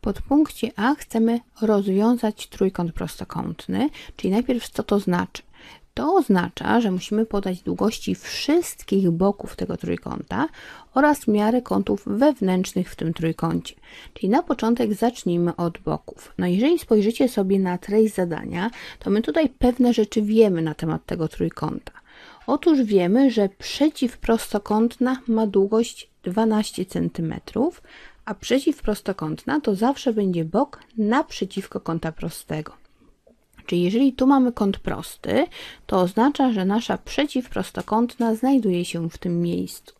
podpunkcie A chcemy rozwiązać trójkąt prostokątny, czyli najpierw co to znaczy? To oznacza, że musimy podać długości wszystkich boków tego trójkąta oraz miarę kątów wewnętrznych w tym trójkącie. Czyli na początek zacznijmy od boków. No jeżeli spojrzycie sobie na treść zadania, to my tutaj pewne rzeczy wiemy na temat tego trójkąta. Otóż wiemy, że przeciwprostokątna ma długość 12 cm, a przeciw prostokątna to zawsze będzie bok naprzeciwko kąta prostego. Czyli jeżeli tu mamy kąt prosty, to oznacza, że nasza przeciwprostokątna znajduje się w tym miejscu.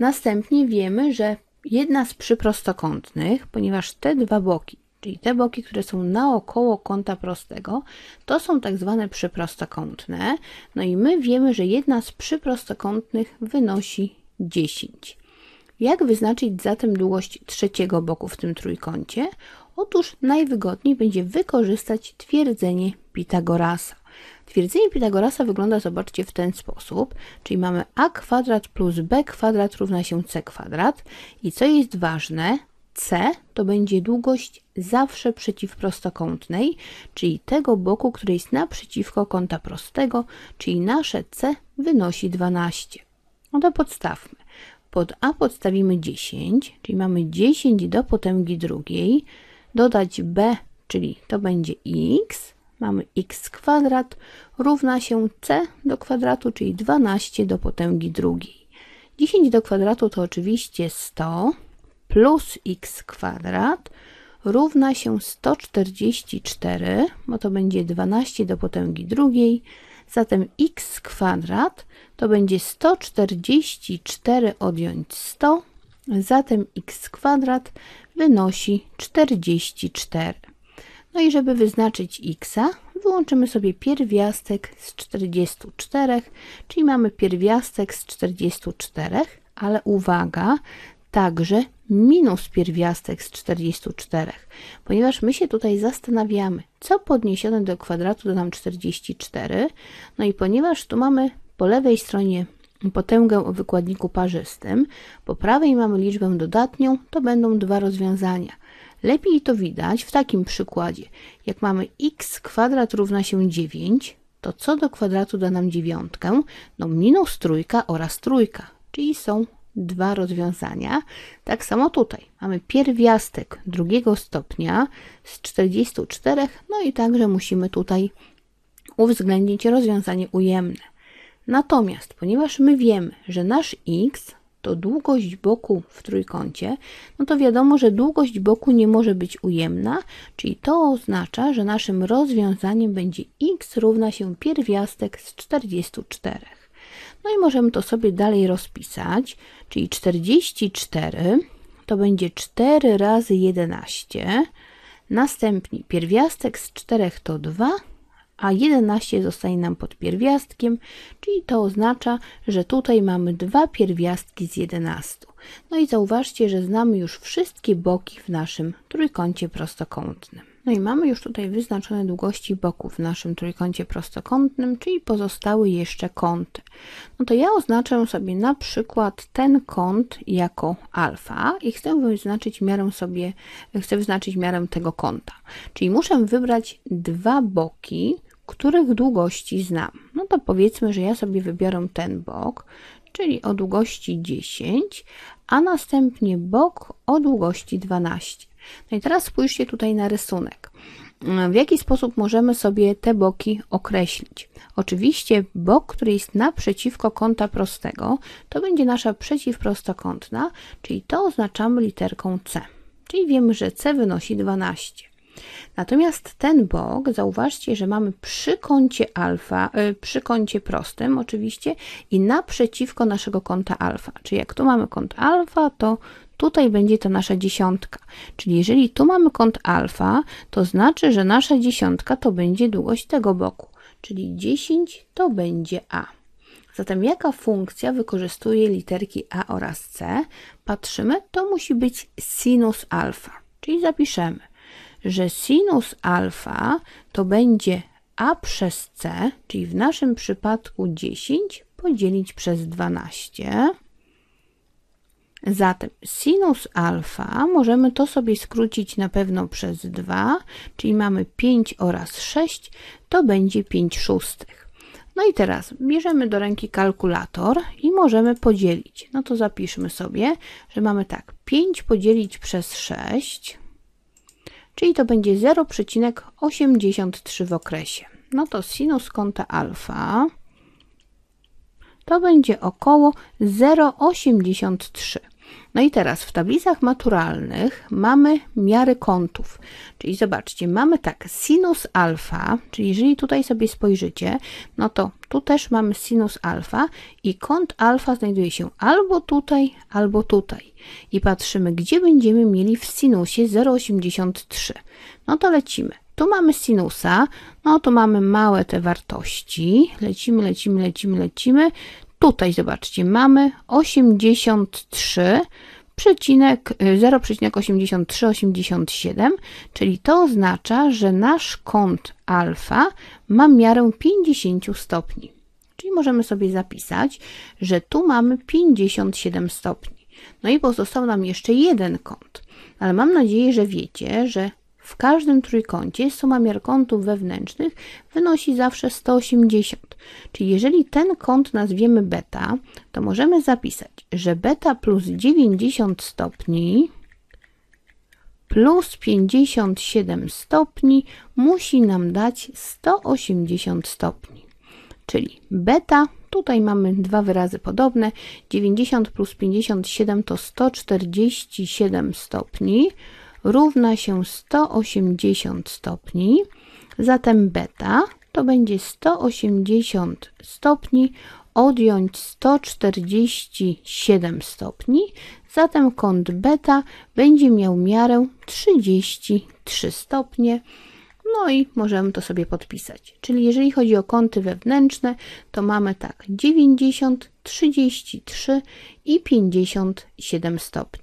Następnie wiemy, że jedna z przyprostokątnych, ponieważ te dwa boki, czyli te boki, które są naokoło kąta prostego, to są tak zwane przyprostokątne. No i my wiemy, że jedna z przyprostokątnych wynosi 10. Jak wyznaczyć zatem długość trzeciego boku w tym trójkącie? Otóż najwygodniej będzie wykorzystać twierdzenie Pitagorasa. Twierdzenie Pitagorasa wygląda, zobaczcie, w ten sposób, czyli mamy a kwadrat plus b kwadrat równa się c kwadrat i co jest ważne, c to będzie długość zawsze przeciwprostokątnej, czyli tego boku, który jest naprzeciwko kąta prostego, czyli nasze c wynosi 12. No to podstawmy. Pod A podstawimy 10, czyli mamy 10 do potęgi drugiej. Dodać B, czyli to będzie x. Mamy x kwadrat równa się c do kwadratu, czyli 12 do potęgi drugiej. 10 do kwadratu to oczywiście 100 plus x kwadrat równa się 144, bo to będzie 12 do potęgi drugiej Zatem x kwadrat to będzie 144 odjąć 100, zatem x kwadrat wynosi 44. No i żeby wyznaczyć x, wyłączymy sobie pierwiastek z 44, czyli mamy pierwiastek z 44, ale uwaga, także minus pierwiastek z 44, ponieważ my się tutaj zastanawiamy, co podniesione do kwadratu da nam 44. No i ponieważ tu mamy po lewej stronie potęgę o wykładniku parzystym, po prawej mamy liczbę dodatnią, to będą dwa rozwiązania. Lepiej to widać w takim przykładzie. Jak mamy x kwadrat równa się 9, to co do kwadratu da nam dziewiątkę? No minus trójka oraz trójka, czyli są dwa rozwiązania. Tak samo tutaj mamy pierwiastek drugiego stopnia z 44, no i także musimy tutaj uwzględnić rozwiązanie ujemne. Natomiast, ponieważ my wiemy, że nasz x to długość boku w trójkącie, no to wiadomo, że długość boku nie może być ujemna, czyli to oznacza, że naszym rozwiązaniem będzie x równa się pierwiastek z 44. No i możemy to sobie dalej rozpisać, czyli 44 to będzie 4 razy 11, następnie pierwiastek z 4 to 2, a 11 zostanie nam pod pierwiastkiem, czyli to oznacza, że tutaj mamy dwa pierwiastki z 11. No i zauważcie, że znamy już wszystkie boki w naszym trójkącie prostokątnym. No i mamy już tutaj wyznaczone długości boków w naszym trójkącie prostokątnym, czyli pozostały jeszcze kąty. No to ja oznaczę sobie na przykład ten kąt jako alfa i chcę wyznaczyć miarę sobie, chcę wyznaczyć miarę tego kąta. Czyli muszę wybrać dwa boki, których długości znam. No to powiedzmy, że ja sobie wybiorę ten bok, czyli o długości 10, a następnie bok o długości 12. No i teraz spójrzcie tutaj na rysunek. W jaki sposób możemy sobie te boki określić? Oczywiście bok, który jest naprzeciwko kąta prostego, to będzie nasza przeciwprostokątna, czyli to oznaczamy literką C. Czyli wiemy, że C wynosi 12. Natomiast ten bok, zauważcie, że mamy przy kącie alfa, e, przy kącie prostym oczywiście i naprzeciwko naszego kąta alfa. Czyli jak tu mamy kąt alfa, to Tutaj będzie to nasza dziesiątka, czyli jeżeli tu mamy kąt alfa, to znaczy, że nasza dziesiątka to będzie długość tego boku, czyli 10 to będzie a. Zatem jaka funkcja wykorzystuje literki a oraz c? Patrzymy, to musi być sinus alfa, czyli zapiszemy, że sinus alfa to będzie a przez c, czyli w naszym przypadku 10 podzielić przez 12 Zatem sinus alfa możemy to sobie skrócić na pewno przez 2, czyli mamy 5 oraz 6, to będzie 5 szóstych. No i teraz bierzemy do ręki kalkulator i możemy podzielić. No to zapiszmy sobie, że mamy tak 5 podzielić przez 6, czyli to będzie 0,83 w okresie. No to sinus kąta alfa to będzie około 0,83. No i teraz w tablicach maturalnych mamy miary kątów, czyli zobaczcie, mamy tak sinus alfa, czyli jeżeli tutaj sobie spojrzycie, no to tu też mamy sinus alfa i kąt alfa znajduje się albo tutaj, albo tutaj. I patrzymy, gdzie będziemy mieli w sinusie 0,83. No to lecimy. Tu mamy sinusa, no to mamy małe te wartości, lecimy, lecimy, lecimy, lecimy, Tutaj zobaczcie, mamy 83 0,8387, czyli to oznacza, że nasz kąt alfa ma miarę 50 stopni. Czyli możemy sobie zapisać, że tu mamy 57 stopni. No i pozostał nam jeszcze jeden kąt. Ale mam nadzieję, że wiecie, że w każdym trójkącie suma miar kątów wewnętrznych wynosi zawsze 180. Czyli jeżeli ten kąt nazwiemy beta, to możemy zapisać, że beta plus 90 stopni plus 57 stopni musi nam dać 180 stopni. Czyli beta, tutaj mamy dwa wyrazy podobne, 90 plus 57 to 147 stopni, równa się 180 stopni, zatem beta to będzie 180 stopni odjąć 147 stopni, zatem kąt beta będzie miał miarę 33 stopnie. No i możemy to sobie podpisać. Czyli jeżeli chodzi o kąty wewnętrzne, to mamy tak 90, 33 i 57 stopni.